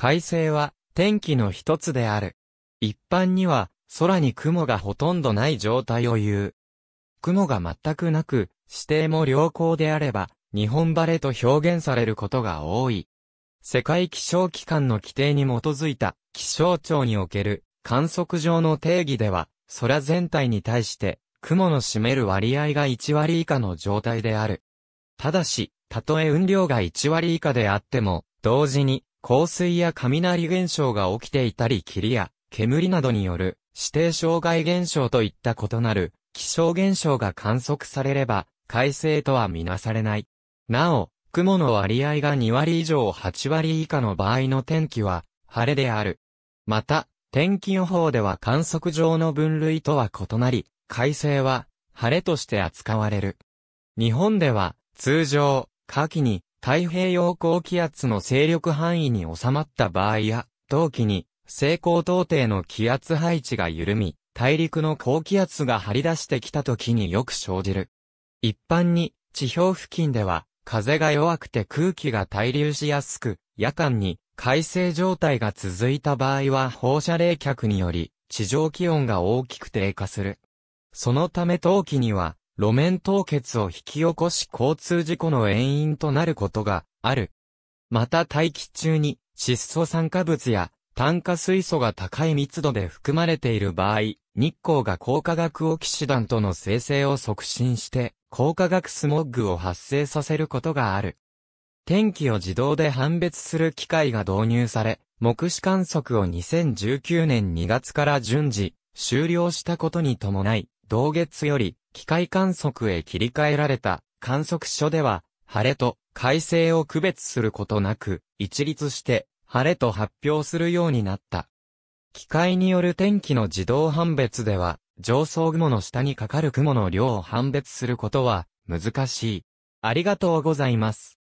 快晴は天気の一つである。一般には空に雲がほとんどない状態を言う。雲が全くなく、指定も良好であれば、日本晴れと表現されることが多い。世界気象機関の規定に基づいた気象庁における観測上の定義では、空全体に対して雲の占める割合が1割以下の状態である。ただし、たとえ雲量が1割以下であっても、同時に降水や雷現象が起きていたり霧や煙などによる指定障害現象といった異なる気象現象が観測されれば快晴とはみなされない。なお、雲の割合が2割以上8割以下の場合の天気は晴れである。また、天気予報では観測上の分類とは異なり、快晴は晴れとして扱われる。日本では通常、夏季に太平洋高気圧の勢力範囲に収まった場合や、同期に西高東低の気圧配置が緩み、大陸の高気圧が張り出してきた時によく生じる。一般に地表付近では風が弱くて空気が滞留しやすく、夜間に快晴状態が続いた場合は放射冷却により地上気温が大きく低下する。そのため冬季には路面凍結を引き起こし交通事故の原因となることがある。また大気中に窒素酸化物や炭化水素が高い密度で含まれている場合、日光が高化学オキシダントの生成を促進して、高化学スモッグを発生させることがある。天気を自動で判別する機械が導入され、目視観測を2019年2月から順次、終了したことに伴い、同月より、機械観測へ切り替えられた観測所では、晴れと快晴を区別することなく、一律して晴れと発表するようになった。機械による天気の自動判別では、上層雲の下にかかる雲の量を判別することは難しい。ありがとうございます。